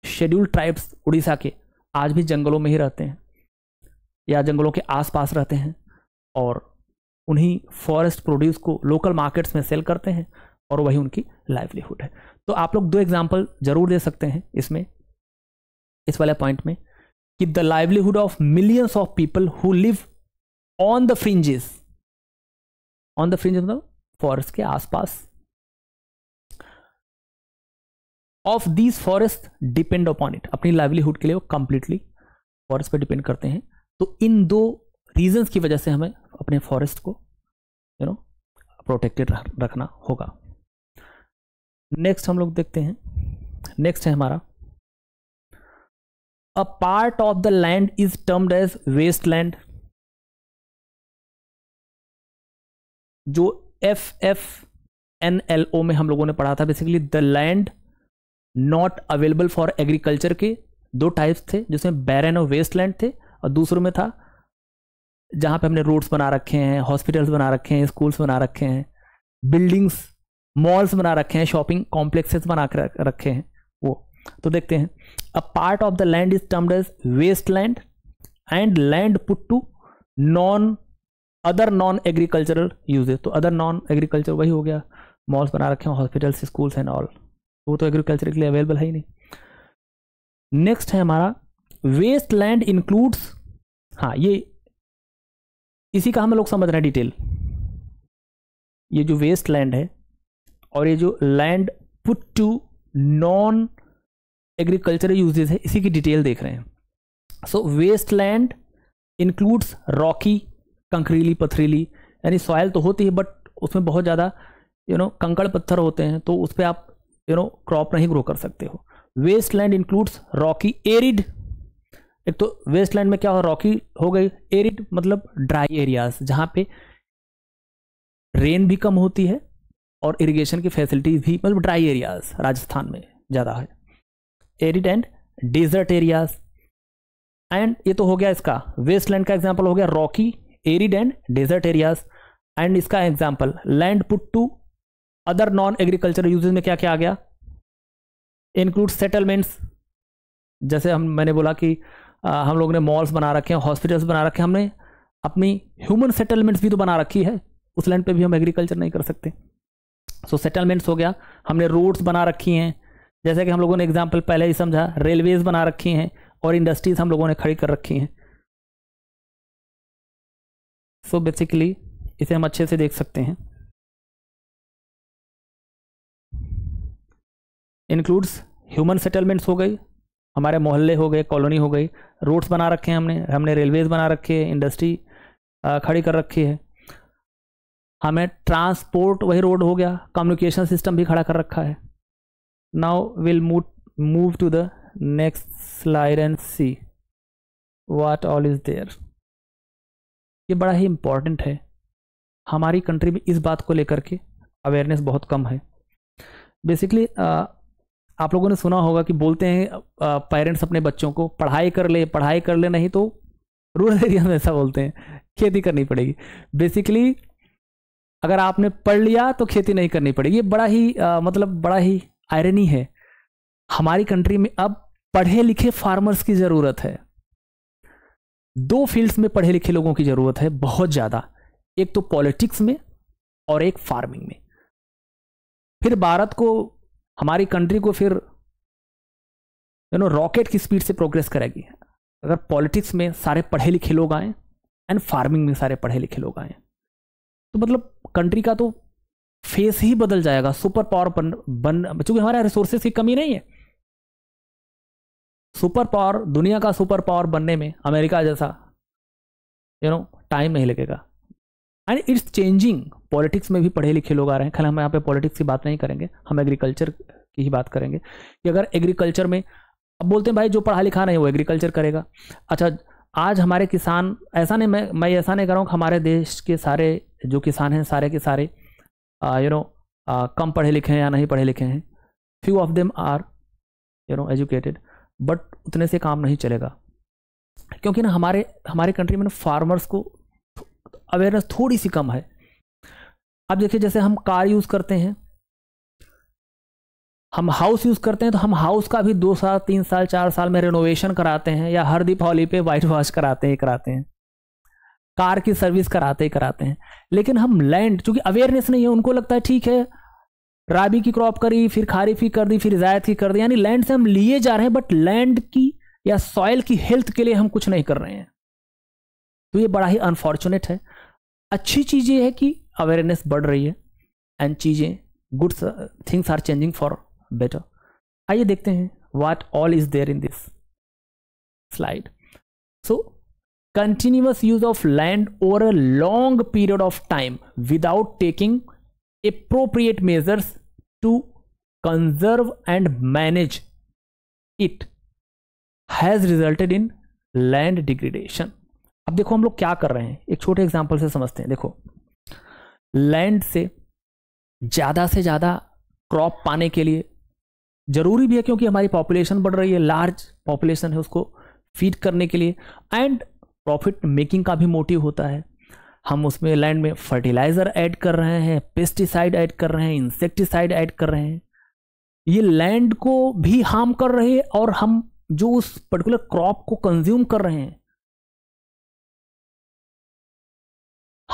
A: शेड्यूल ट्राइब्स उड़ीसा के आज भी जंगलों में ही रहते हैं या जंगलों के आसपास रहते हैं और उन्हीं फॉरेस्ट प्रोड्यूस को लोकल मार्केट्स में सेल करते हैं और वही उनकी लाइवलीहुड है तो आप लोग दो एग्जाम्पल ज़रूर दे सकते हैं इसमें इस वाले पॉइंट में कि the livelihood of millions of people who live on the fringes on the fringe मतलब फॉरेस्ट के आसपास of these forest depend upon it अपनी लाइवलीहुड के लिए वो कंप्लीटली फॉरेस्ट पर डिपेंड करते हैं तो इन दो रीजंस की वजह से हमें अपने फॉरेस्ट को यू नो प्रोटेक्टेड रखना होगा नेक्स्ट हम लोग देखते हैं नेक्स्ट है हमारा a part of the land is termed as waste land जो F F N L O में हम लोगों ने पढ़ा था basically the land not available for agriculture के दो टाइप्स थे जिसमें बैरन और वेस्टलैंड थे और दूसरों में था जहाँ पे हमने रोड्स बना रखे हैं हॉस्पिटल्स बना रखे हैं स्कूल्स बना रखे हैं बिल्डिंग्स मॉल्स बना रखे हैं शॉपिंग कॉम्प्लेक्सेस बना रखे हैं वो तो देखते हैं a part of the land is termed as waste land and land put to non other non agricultural uses तो अदर नॉन एग्रीकल्चर वही हो गया मॉल्स बना रखे हैं हॉस्पिटल्स स्कूल्स एंड ऑल वो तो एग्रीकल्चर के लिए अवेलेबल है ही नहीं नेक्स्ट है हमारा वेस्ट लैंड इंक्लूड्स हाँ ये इसी का हम लोग समझ रहे हैं डिटेल ये जो वेस्ट लैंड है और ये जो land put to non agriculture uses है इसी की डिटेल देख रहे हैं so waste land includes rocky कंकरीली पथरीली यानी सॉयल तो होती है बट उसमें बहुत ज़्यादा यू नो कंकड़ पत्थर होते हैं तो उस पर आप यू नो क्रॉप नहीं ग्रो कर सकते हो waste land includes rocky arid एक तो वेस्ट लैंड में क्या हो रॉकी हो गई एरिड मतलब ड्राई एरियाज जहां पे रेन भी कम होती है और इरिगेशन की फैसिलिटी भी मतलब ड्राई एरियाज राजस्थान में ज़्यादा है arid and desert areas and ये तो हो गया इसका वेस्ट लैंड का एग्जाम्पल हो गया rocky arid and desert areas and इसका example land put to other non agricultural uses में क्या क्या आ गया इंक्लूड सेटलमेंट्स जैसे हम मैंने बोला कि आ, हम लोगों ने मॉल्स बना रखे हैं हॉस्पिटल्स बना रखे हैं हमने अपनी ह्यूमन सेटलमेंट्स भी तो बना रखी है उस लैंड पे भी हम एग्रीकल्चर नहीं कर सकते सो so, सेटलमेंट्स हो गया हमने रोड्स बना रखी हैं जैसे कि हम लोगों ने एग्जाम्पल पहले ही समझा रेलवेज बना रखी हैं और इंडस्ट्रीज हम लोगों ने खड़ी कर रखी हैं सो so, बेसिकली इसे हम अच्छे से देख सकते हैं इंक्लूड्स ह्यूमन सेटलमेंट्स हो गई हमारे मोहल्ले हो गए कॉलोनी हो गई रोड्स बना रखे हैं हमने हमने रेलवेज़ बना रखे हैं इंडस्ट्री खड़ी कर रखी है हमें ट्रांसपोर्ट वही रोड हो गया कम्युनिकेशन सिस्टम भी खड़ा कर रखा है now will move move to the next slide and see what all is there ये बड़ा ही इम्पॉर्टेंट है हमारी कंट्री में इस बात को लेकर के अवेयरनेस बहुत कम है बेसिकली आप लोगों ने सुना होगा कि बोलते हैं पेरेंट्स अपने बच्चों को पढ़ाई कर ले पढ़ाई कर ले नहीं तो रूरल एरिया में ऐसा बोलते हैं खेती करनी पड़ेगी बेसिकली अगर आपने पढ़ लिया तो खेती नहीं करनी पड़ेगी ये बड़ा ही आ, मतलब बड़ा ही आयरनी है हमारी कंट्री में अब पढ़े लिखे फार्मर्स की ज़रूरत है दो फील्ड्स में पढ़े लिखे लोगों की ज़रूरत है बहुत ज़्यादा एक तो पॉलिटिक्स में और एक फार्मिंग में फिर भारत को हमारी कंट्री को फिर यू नो रॉकेट की स्पीड से प्रोग्रेस करेगी अगर पॉलिटिक्स में सारे पढ़े लिखे लोग आए एंड फार्मिंग में सारे पढ़े लिखे लोग आए तो मतलब कंट्री का तो फेस ही बदल जाएगा सुपर पावर बन बन चूंकि हमारे रिसोर्सेज की कमी नहीं है सुपर पावर दुनिया का सुपर पावर बनने में अमेरिका जैसा यू नो टाइम नहीं लगेगा एंड इट्स चेंजिंग पॉलिटिक्स में भी पढ़े लिखे लोग आ रहे हैं खाली हम यहाँ पे पॉलिटिक्स की बात नहीं करेंगे हम एग्रीकल्चर की ही बात करेंगे कि अगर एग्रीकल्चर में अब बोलते हैं भाई जो पढ़ा लिखा नहीं वो एग्रीकल्चर करेगा अच्छा आज हमारे किसान ऐसा नहीं मैं मैं ऐसा नहीं कर रहा हूँ कि हमारे देश के सारे जो किसान हैं सारे के सारे यू नो कम पढ़े लिखे हैं या नहीं पढ़े लिखे हैं few of them are you know educated but उतने से काम नहीं चलेगा क्योंकि ना हमारे हमारे कंट्री में ना फार्मर्स को अवेयरनेस थोड़ी सी कम है अब देखिए जैसे हम कार यूज़ करते हैं हम हाउस यूज़ करते हैं तो हम हाउस का भी दो साल तीन साल चार साल में रेनोवेशन कराते हैं या हर दीपावली पे वाइट वॉश कराते हैं कराते हैं कार की सर्विस कराते ही कराते हैं लेकिन हम लैंड चूंकि अवेयरनेस नहीं है उनको लगता है ठीक है राबी की क्रॉप करी फिर खारीफ की कर दी फिर रिजायत की कर दी यानी लैंड से हम लिए जा रहे हैं बट लैंड की या सॉयल की हेल्थ के लिए हम कुछ नहीं कर रहे हैं तो ये बड़ा ही अनफॉर्चुनेट है अच्छी चीज़ ये है कि अवेयरनेस बढ़ रही है एंड चीजें good things are changing for better आइए देखते हैं what all is there in this slide so continuous use of land over a long period of time without taking appropriate measures to conserve and manage it has resulted in land degradation अब देखो हम लोग क्या कर रहे हैं एक छोटे एग्जाम्पल से समझते हैं देखो लैंड से ज़्यादा से ज़्यादा क्रॉप पाने के लिए ज़रूरी भी है क्योंकि हमारी पॉपुलेशन बढ़ रही है लार्ज पॉपुलेशन है उसको फीड करने के लिए एंड प्रॉफिट मेकिंग का भी मोटिव होता है हम उसमें लैंड में फर्टिलाइज़र ऐड कर रहे हैं पेस्टिसाइड ऐड कर रहे हैं इंसेक्टिसाइड ऐड कर रहे हैं ये लैंड को भी हार्म कर रहे हैं और हम जो उस पर्टिकुलर क्रॉप को कंज्यूम कर रहे हैं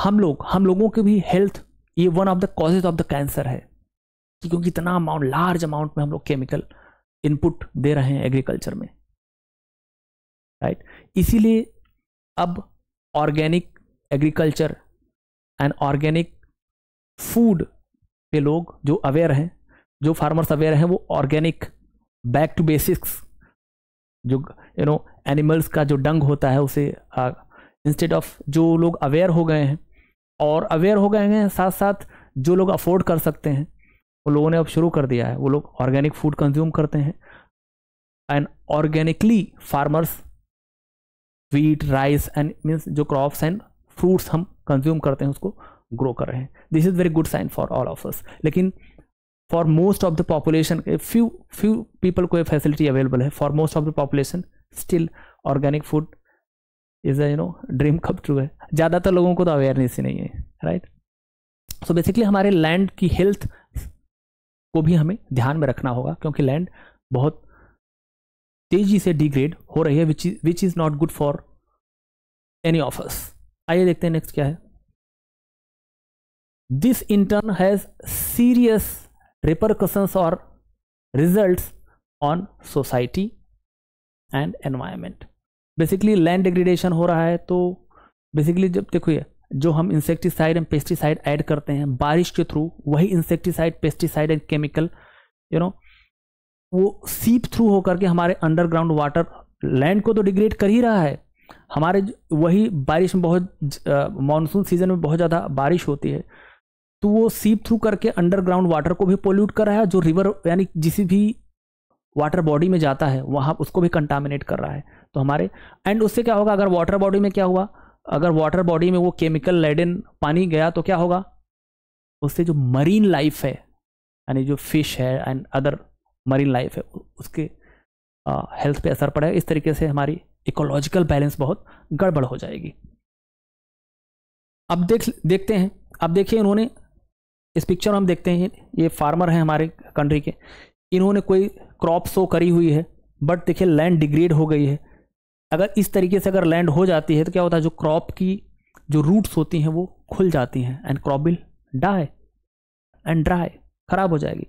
A: हम लोग हम लोगों के भी हेल्थ ये one of the causes of the cancer है क्योंकि इतना अमाउंट लार्ज अमाउंट में हम लोग केमिकल इनपुट दे रहे हैं एग्रीकल्चर में राइट right? इसीलिए अब organic agriculture and organic food पे लोग जो अवेयर हैं जो फार्मर्स अवेयर हैं वो ऑर्गेनिक बैक टू बेसिक्स जो यू नो एनिमल्स का जो डंग होता है उसे इंस्टेड ऑफ जो लोग अवेयर हो गए हैं और अवेयर हो गए हैं साथ साथ जो लोग अफोर्ड कर सकते हैं वो लोगों ने अब शुरू कर दिया है वो लोग ऑर्गेनिक फूड कंज्यूम करते हैं and organically farmers wheat rice and means जो क्रॉप्स एंड फ्रूट्स हम कंज्यूम करते हैं उसको ग्रो कर रहे हैं this is very good sign for all of us लेकिन for most of the population few few people को ये फैसिलिटी अवेलेबल है for most of the population still organic food is a you know dream come true है ज़्यादातर लोगों को तो awareness ही नहीं है राइट सो बेसिकली हमारे लैंड की हेल्थ को भी हमें ध्यान में रखना होगा क्योंकि लैंड बहुत तेजी से डिग्रेड हो रही है which is which is not good for any offers आइए देखते हैं नेक्स्ट क्या है this in turn has serious repercussions और result on society and environment basically land degradation हो रहा है तो बेसिकली जब देखिए जो हम इंसेक्टिसाइड एंड पेस्टिसाइड ऐड करते हैं बारिश के थ्रू वही insecticide pesticide and chemical you know वो सीप थ्रू होकर के हमारे अंडरग्राउंड वाटर लैंड को तो डिग्रेड कर ही रहा है हमारे वही बारिश में बहुत मानसून सीजन में बहुत ज़्यादा बारिश होती है तो वो सीप थ्रू करके अंडरग्राउंड वाटर को भी पोल्यूट कर रहा है जो रिवर यानी जिस भी वाटर बॉडी में जाता है वहाँ उसको भी कंटामिनेट कर रहा है तो हमारे एंड उससे क्या होगा अगर वाटर बॉडी में क्या हुआ अगर वाटर बॉडी में वो केमिकल लेडन पानी गया तो क्या होगा उससे जो मरीन लाइफ है यानी जो फिश है एंड अदर मरीन लाइफ है उसके हेल्थ पे असर पड़ेगा इस तरीके से हमारी इकोलॉजिकल बैलेंस बहुत गड़बड़ हो जाएगी अब देख देखते हैं अब देखिए इन्होंने इस पिक्चर में हम देखते हैं ये फार्मर हैं हमारे कंट्री के इन्होंने कोई क्रॉप शो करी हुई है बट देखिए लैंड डिग्रेड हो गई है अगर इस तरीके से अगर लैंड हो जाती है तो क्या होता है जो क्रॉप की जो रूट्स होती हैं वो खुल जाती हैं and crop will die and dry खराब हो जाएगी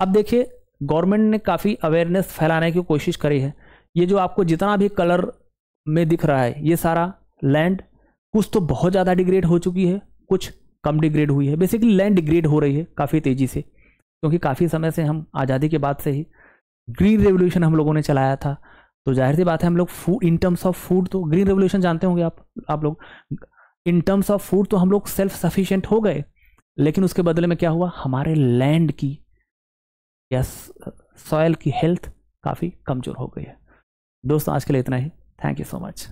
A: अब देखिए गवर्नमेंट ने काफ़ी अवेयरनेस फैलाने की कोशिश करी है ये जो आपको जितना भी कलर में दिख रहा है ये सारा लैंड कुछ तो बहुत ज़्यादा डिग्रेड हो चुकी है कुछ कम डिग्रेड हुई है बेसिकली लैंड डिग्रेड हो रही है काफ़ी तेज़ी से क्योंकि काफ़ी समय से हम आज़ादी के बाद से ही ग्रीन रेवोल्यूशन हम लोगों ने चलाया था तो जाहिर सी बात है हम लोग food in terms of food तो ग्रीन रेवोल्यूशन जानते होंगे आप आप लोग इन टर्म्स ऑफ फूड तो हम लोग सेल्फ सफिशियंट हो गए लेकिन उसके बदले में क्या हुआ हमारे लैंड की या सॉयल की हेल्थ काफ़ी कमज़ोर हो गई है दोस्तों आज के लिए इतना ही थैंक यू सो मच